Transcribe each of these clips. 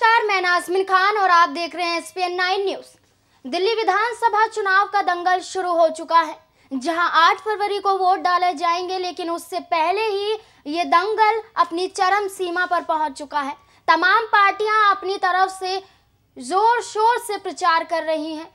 नमस्कार मैं नाजमिन खान और आप देख रहे हैं एसपीएन नाइन न्यूज दिल्ली विधानसभा चुनाव का दंगल शुरू हो चुका है जहां 8 फरवरी को वोट डाले जाएंगे लेकिन उससे पहले ही ये दंगल अपनी चरम सीमा पर पहुंच चुका है तमाम पार्टियां अपनी तरफ से जोर शोर से प्रचार कर रही हैं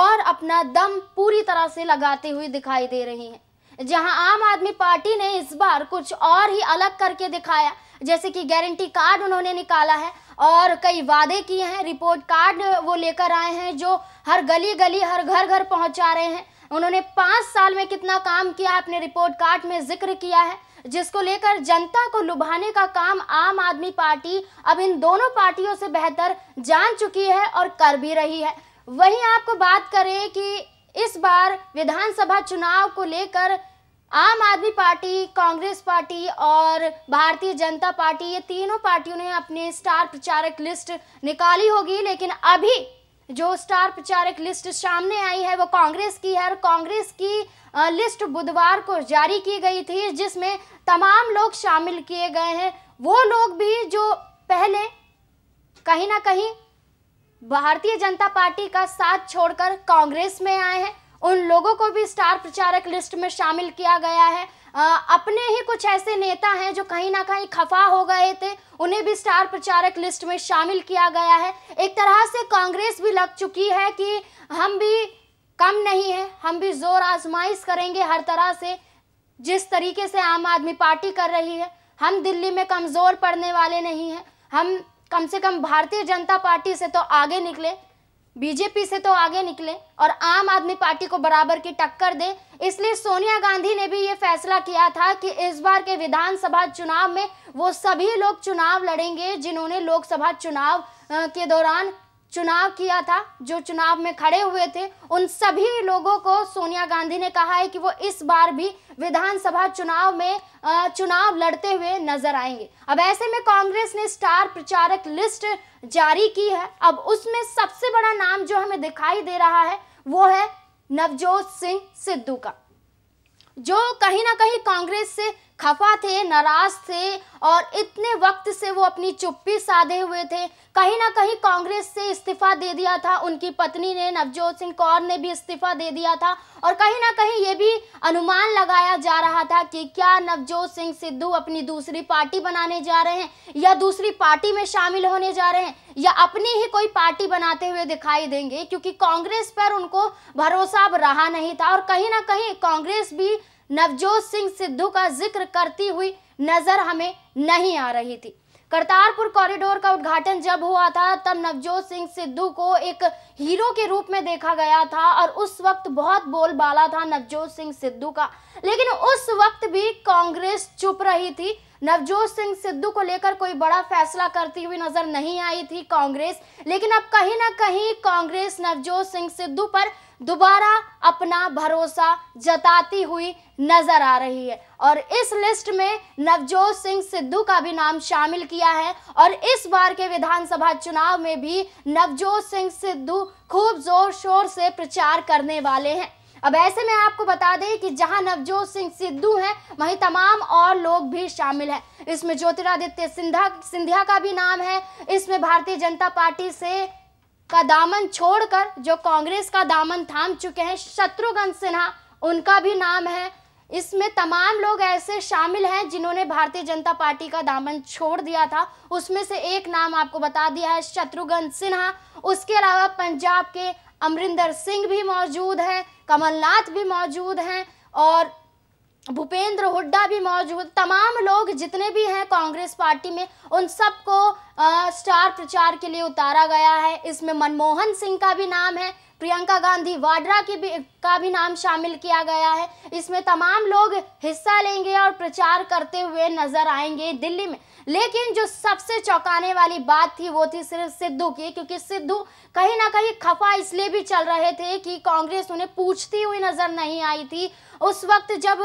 और अपना दम पूरी तरह से लगाते हुए दिखाई दे रही हैं जहां आम आदमी पार्टी ने इस बार कुछ और ही अलग करके दिखाया जैसे कि गारंटी कार्ड उन्होंने निकाला है और कई वादे किए हैं रिपोर्ट कार्ड वो लेकर आए हैं जो हर गली गली हर घर घर पहुंचा रहे हैं उन्होंने पाँच साल में कितना काम किया अपने रिपोर्ट कार्ड में जिक्र किया है जिसको लेकर जनता को लुभाने का काम आम आदमी पार्टी अब इन दोनों पार्टियों से बेहतर जान चुकी है और कर भी रही है वहीं आपको बात करें कि इस बार विधानसभा चुनाव को लेकर आम आदमी पार्टी कांग्रेस पार्टी और भारतीय जनता पार्टी ये तीनों पार्टियों ने अपने स्टार प्रचारक लिस्ट निकाली होगी लेकिन अभी जो स्टार प्रचारक लिस्ट सामने आई है वो कांग्रेस की है और कांग्रेस की लिस्ट बुधवार को जारी की गई थी जिसमें तमाम लोग शामिल किए गए हैं वो लोग भी जो पहले कहीं ना कहीं भारतीय जनता पार्टी का साथ छोड़कर कांग्रेस में आए हैं उन लोगों को भी स्टार प्रचारक लिस्ट में शामिल किया गया है आ, अपने ही कुछ ऐसे नेता हैं जो कहीं ना कहीं खफा हो गए थे उन्हें भी स्टार प्रचारक लिस्ट में शामिल किया गया है एक तरह से कांग्रेस भी लग चुकी है कि हम भी कम नहीं है हम भी जोर आजमाइश करेंगे हर तरह से जिस तरीके से आम आदमी पार्टी कर रही है हम दिल्ली में कमज़ोर पड़ने वाले नहीं हैं हम कम से कम भारतीय जनता पार्टी से तो आगे निकले बीजेपी से तो आगे निकले और आम आदमी पार्टी को बराबर की टक्कर दे इसलिए सोनिया गांधी ने भी ये फैसला किया था कि इस बार के विधानसभा चुनाव में वो सभी लोग चुनाव लड़ेंगे जिन्होंने लोकसभा चुनाव के दौरान चुनाव किया था जो चुनाव में खड़े हुए थे उन सभी लोगों को सोनिया गांधी ने कहा है कि वो इस बार भी विधानसभा चुनाव में चुनाव लड़ते हुए नजर आएंगे अब ऐसे में कांग्रेस ने स्टार प्रचारक लिस्ट जारी की है अब उसमें सबसे बड़ा नाम जो हमें दिखाई दे रहा है वो है नवजोत सिंह सिद्धू का जो कहीं ना कहीं कांग्रेस से खफा थे नाराज थे और इतने वक्त से वो अपनी चुप्पी साधे हुए थे कहीं ना कहीं कांग्रेस से इस्तीफा दे दिया था उनकी पत्नी ने नवजोत सिंह कौर ने भी इस्तीफा दे दिया था और कहीं ना कहीं ये भी अनुमान लगाया जा रहा था कि क्या नवजोत सिंह सिद्धू अपनी दूसरी पार्टी बनाने जा रहे हैं या दूसरी पार्टी में शामिल होने जा रहे हैं या अपनी ही कोई पार्टी बनाते हुए दिखाई देंगे क्योंकि कांग्रेस पर उनको भरोसा अब रहा नहीं था और कहीं ना कहीं कांग्रेस भी नवजोत सिंह सिद्धू का जिक्र करती हुई नजर हमें नहीं आ रही थी करतारपुर कॉरिडोर का उद्घाटन जब हुआ था तब नवजोत सिंह सिद्धू को एक हीरो के रूप में देखा गया था और उस वक्त बहुत बोलबाला था नवजोत सिंह सिद्धू का लेकिन उस वक्त भी कांग्रेस चुप रही थी नवजोत सिंह सिद्धू को लेकर कोई बड़ा फैसला करती हुई नजर नहीं आई थी कांग्रेस लेकिन अब कहीं ना कहीं कांग्रेस नवजोत सिंह सिद्धू पर दोबारा अपना भरोसा जताती हुई नजर आ रही है और इस लिस्ट में नवजोत सिंह सिद्धू का भी नाम शामिल किया है और इस बार के विधानसभा चुनाव में भी नवजोत सिंह सिद्धू खूब जोर शोर से प्रचार करने वाले हैं अब ऐसे में आपको बता दें कि जहां नवजोत सिंह सिद्धू हैं वहीं तमाम और लोग भी शामिल हैं इसमें ज्योतिरादित्य सिंधा सिंधिया का भी नाम है इसमें भारतीय जनता पार्टी से का दामन छोड़कर जो कांग्रेस का दामन थाम चुके हैं शत्रुघ्न सिन्हा उनका भी नाम है इसमें तमाम लोग ऐसे शामिल हैं जिन्होंने भारतीय जनता पार्टी का दामन छोड़ दिया था उसमें से एक नाम आपको बता दिया है शत्रुघ्न सिन्हा उसके अलावा पंजाब के अमरिंदर सिंह भी मौजूद हैं कमलनाथ भी मौजूद हैं और भूपेंद्र हुड्डा भी मौजूद तमाम लोग जितने भी हैं कांग्रेस पार्टी में उन सबको स्टार प्रचार के लिए उतारा गया है इसमें मनमोहन सिंह का भी नाम है प्रियंका गांधी वाड्रा की भी का भी नाम शामिल किया गया है इसमें तमाम लोग हिस्सा लेंगे और प्रचार करते हुए नजर आएंगे दिल्ली में लेकिन जो सबसे चौंकाने वाली बात थी वो थी सिर्फ सिद्धू की क्योंकि सिद्धू कहीं ना कहीं खफा इसलिए भी चल रहे थे कि कांग्रेस उन्हें पूछती हुई नजर नहीं आई थी उस वक्त जब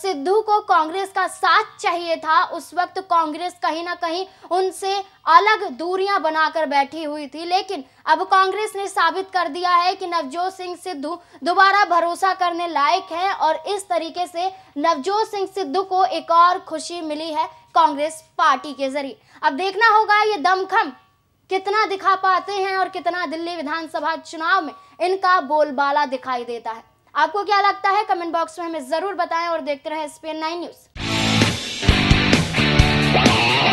सिद्धू को कांग्रेस का साथ चाहिए था उस वक्त कांग्रेस कहीं ना कहीं उनसे अलग दूरियां बनाकर बैठी हुई थी लेकिन अब कांग्रेस ने साबित कर दिया है कि नवजोत सिंह सिद्धू दोबारा भरोसा करने लायक है और इस तरीके से नवजोत सिंह सिद्धू को एक और खुशी मिली है कांग्रेस पार्टी के जरिए अब देखना होगा ये दमखम कितना दिखा पाते हैं और कितना दिल्ली विधानसभा चुनाव में इनका बोलबाला दिखाई देता है आपको क्या लगता है कमेंट बॉक्स में हमें जरूर बताएं और देखते रहे स्पेन नाइन न्यूज